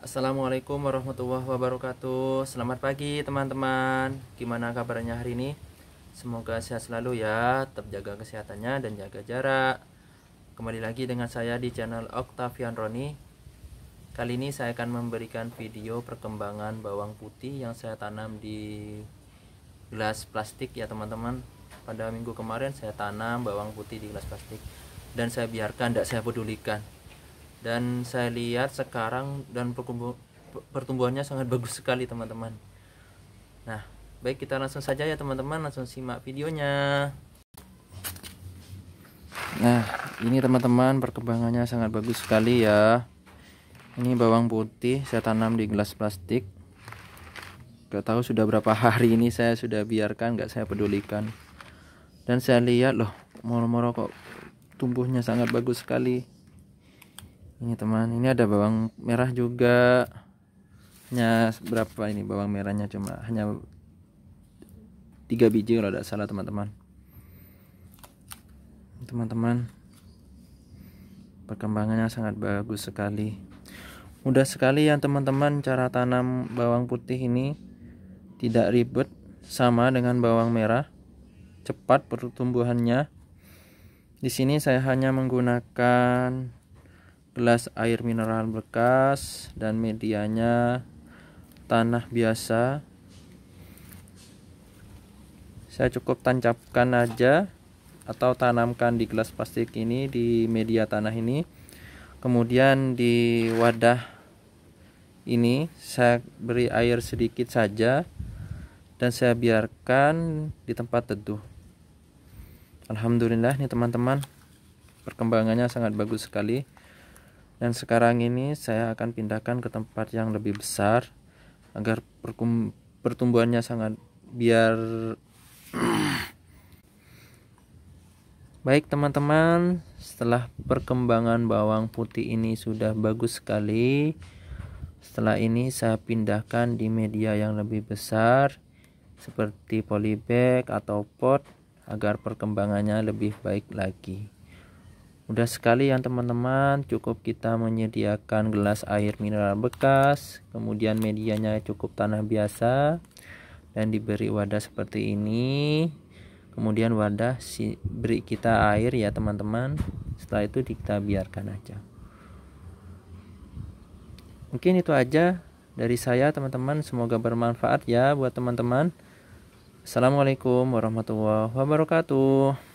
Assalamualaikum warahmatullahi wabarakatuh Selamat pagi teman-teman Gimana kabarnya hari ini? Semoga sehat selalu ya Tetap jaga kesehatannya dan jaga jarak Kembali lagi dengan saya di channel Octavian Roni Kali ini saya akan memberikan video perkembangan bawang putih Yang saya tanam di gelas plastik ya teman-teman Pada minggu kemarin saya tanam bawang putih di gelas plastik Dan saya biarkan, tidak saya pedulikan dan saya lihat sekarang dan pertumbuhannya sangat bagus sekali teman-teman nah baik kita langsung saja ya teman-teman langsung simak videonya nah ini teman-teman perkembangannya sangat bagus sekali ya ini bawang putih saya tanam di gelas plastik gak tahu sudah berapa hari ini saya sudah biarkan gak saya pedulikan dan saya lihat loh moro-moro kok tumbuhnya sangat bagus sekali ini teman ini ada bawang merah juga hanya berapa ini bawang merahnya cuma hanya tiga biji kalau tidak salah teman-teman teman-teman perkembangannya sangat bagus sekali mudah sekali ya teman-teman cara tanam bawang putih ini tidak ribet sama dengan bawang merah cepat pertumbuhannya di sini saya hanya menggunakan gelas air mineral bekas dan medianya tanah biasa saya cukup tancapkan aja atau tanamkan di gelas plastik ini di media tanah ini kemudian di wadah ini saya beri air sedikit saja dan saya biarkan di tempat teduh Alhamdulillah nih teman-teman perkembangannya sangat bagus sekali dan sekarang ini saya akan pindahkan ke tempat yang lebih besar agar pertumbuhannya sangat biar baik teman-teman setelah perkembangan bawang putih ini sudah bagus sekali setelah ini saya pindahkan di media yang lebih besar seperti polybag atau pot agar perkembangannya lebih baik lagi Udah ya teman-teman, cukup kita menyediakan gelas air mineral bekas, kemudian medianya cukup tanah biasa dan diberi wadah seperti ini. Kemudian wadah si, beri kita air ya teman-teman. Setelah itu kita biarkan aja. Mungkin itu aja dari saya teman-teman, semoga bermanfaat ya buat teman-teman. Assalamualaikum warahmatullahi wabarakatuh.